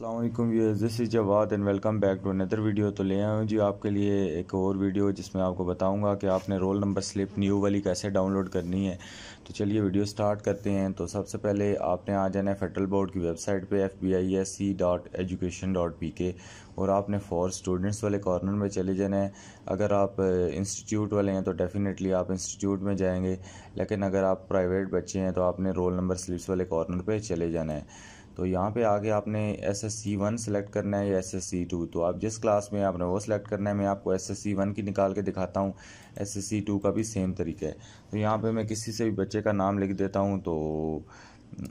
अल्लाम यू this is Jawad and welcome back to another video तो ले आया हूँ जी आपके लिए एक और वीडियो जिसमें आपको बताऊंगा कि आपने रोल नंबर स्लिप न्यू वाली कैसे डाउनलोड करनी है तो चलिए वीडियो स्टार्ट करते हैं तो सबसे पहले आपने आ जाना है फेडरल बोर्ड की वेबसाइट पे F B I S E dot education dot P K और आपने फॉर स्टूडेंट्स वाले कॉर्नर में चले जाना है अगर आप इंस्टीट्यूट वाले हैं तो डेफ़िनेटली आप इंस्टीट्यूट में जाएंगे लेकिन अगर आप प्राइवेट बच्चे हैं तो आपने रोल नंबर स्लिप्स वाले कॉर्नर पर चले जाना है तो यहाँ पे आगे आपने S S C one select करना है या एस एस सी टू तो आप जिस क्लास में आपने वो सिलेक्ट करना है मैं आपको एस एस सी वन की निकाल के दिखाता हूँ एस एस सी टू का भी सेम तरीका है तो यहाँ पे मैं किसी से भी बच्चे का नाम लिख देता हूँ तो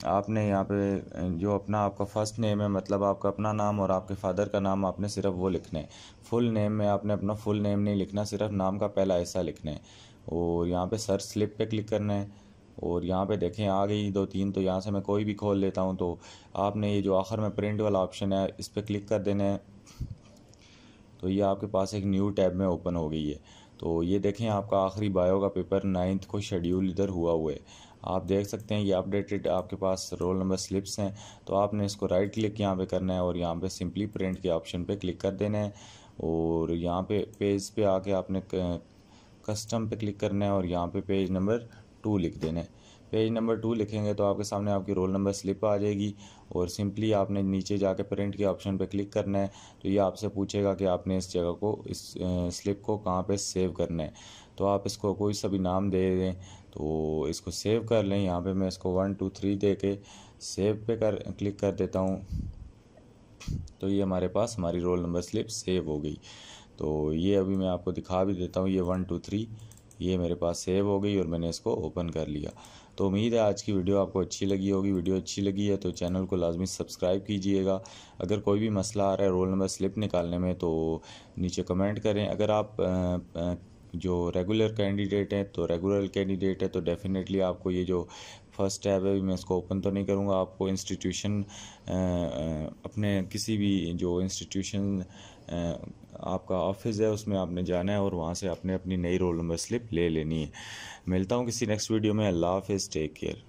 आपने यहाँ पे जो अपना आपका फर्स्ट नेम है मतलब आपका अपना नाम और आपके फादर का नाम आपने सिर्फ वो लिखना है फुल नेम में आपने अपना फुल नेम नहीं लिखना सिर्फ नाम का पहला हिस्सा लिखना है और यहाँ पे सर स्लिप पर क्लिक करना है और यहाँ पे देखें आ गई दो तीन तो यहाँ से मैं कोई भी खोल लेता हूँ तो आपने ये जो आखिर में प्रिंट वाला ऑप्शन है इस पर क्लिक कर देना है तो ये आपके पास एक न्यू टैब में ओपन हो गई है तो ये देखें आपका आखिरी बायो का पेपर नाइन्थ को शेड्यूल इधर हुआ हुआ है आप देख सकते हैं ये अपडेटेड आपके पास रोल नंबर स्लिप्स हैं तो आपने इसको राइट क्लिक यहाँ पे करना है और यहाँ पे सिंपली प्रिंट के ऑप्शन पे क्लिक कर देना है और यहाँ पे पेज पे आके आपने कस्टम पे क्लिक करना है और यहाँ पे पेज नंबर टू लिख देना है पेज नंबर टू लिखेंगे तो आपके सामने आपकी रोल नंबर स्लिप आ जाएगी और सिंपली आपने नीचे जाके प्रिंट के ऑप्शन पे क्लिक करना है तो ये आपसे पूछेगा कि आपने इस जगह को इस स्लिप को कहाँ पे सेव करना है तो आप इसको कोई सा भी नाम दे दें तो इसको सेव कर लें यहाँ पे मैं इसको वन टू थ्री दे के सेव पे कर क्लिक कर देता हूँ तो ये हमारे पास हमारी रोल नंबर स्लिप सेव हो गई तो ये अभी मैं आपको दिखा भी देता हूँ ये वन टू थ्री ये मेरे पास सेव हो गई और मैंने इसको ओपन कर लिया तो उम्मीद है आज की वीडियो आपको अच्छी लगी होगी वीडियो अच्छी लगी है तो चैनल को लाजमी सब्सक्राइब कीजिएगा अगर कोई भी मसला आ रहा है रोल नंबर स्लिप निकालने में तो नीचे कमेंट करें अगर आप जो रेगुलर कैंडिडेट हैं तो रेगुलर कैंडिडेट है तो डेफ़िनेटली आपको ये जो फर्स्ट टैब है मैं इसको ओपन तो नहीं करूँगा आपको इंस्टीट्यूशन अपने किसी भी जो इंस्टीट्यूशन आपका ऑफिस है उसमें आपने जाना है और वहाँ से आपने अपनी नई रोल नंबर स्लिप ले लेनी है मिलता हूँ किसी नेक्स्ट वीडियो में अल्लाह हाफिज़ टेक केयर